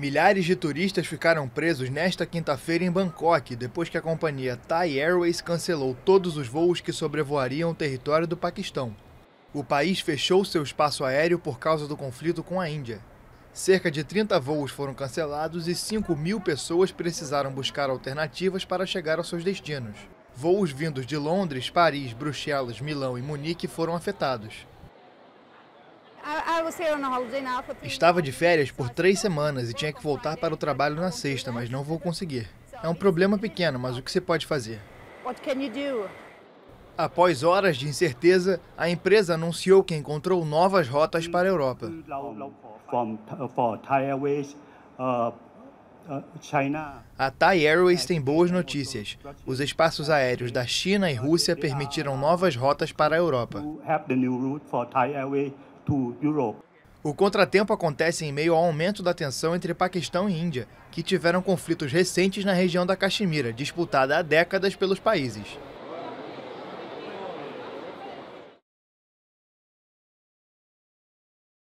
Milhares de turistas ficaram presos nesta quinta-feira em Bangkok, depois que a companhia Thai Airways cancelou todos os voos que sobrevoariam o território do Paquistão. O país fechou seu espaço aéreo por causa do conflito com a Índia. Cerca de 30 voos foram cancelados e 5 mil pessoas precisaram buscar alternativas para chegar aos seus destinos. Voos vindos de Londres, Paris, Bruxelas, Milão e Munique foram afetados. Estava de férias por três semanas e tinha que voltar para o trabalho na sexta, mas não vou conseguir. É um problema pequeno, mas o que você pode fazer? Após horas de incerteza, a empresa anunciou que encontrou novas rotas para a Europa. Uh, uh, a Thai Airways tem boas notícias. Os espaços aéreos da China e Rússia permitiram novas rotas para a Europa to Europe. O contratempo acontece em meio ao aumento da tensão entre Paquistão e Índia, que tiveram conflitos recentes na região da Caxemira, disputada há décadas pelos países.